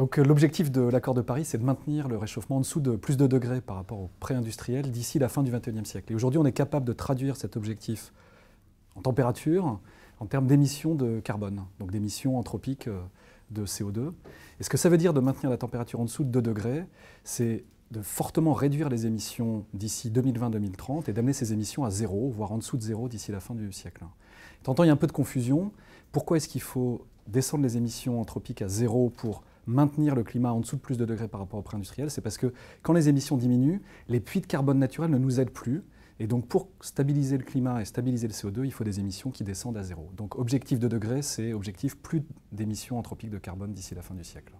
Euh, l'objectif de l'accord de Paris, c'est de maintenir le réchauffement en dessous de plus de degrés par rapport au pré-industriel d'ici la fin du XXIe siècle. Et aujourd'hui, on est capable de traduire cet objectif en température, en termes d'émissions de carbone, donc d'émissions anthropiques euh, de CO2. Et ce que ça veut dire de maintenir la température en dessous de 2 degrés, c'est de fortement réduire les émissions d'ici 2020-2030 et d'amener ces émissions à zéro, voire en dessous de zéro d'ici la fin du siècle. Tantôt, il y a un peu de confusion. Pourquoi est-ce qu'il faut descendre les émissions anthropiques à zéro pour maintenir le climat en dessous de plus de degrés par rapport au pré-industriel, c'est parce que quand les émissions diminuent, les puits de carbone naturel ne nous aident plus. Et donc pour stabiliser le climat et stabiliser le CO2, il faut des émissions qui descendent à zéro. Donc objectif de degrés, c'est objectif plus d'émissions anthropiques de carbone d'ici la fin du siècle.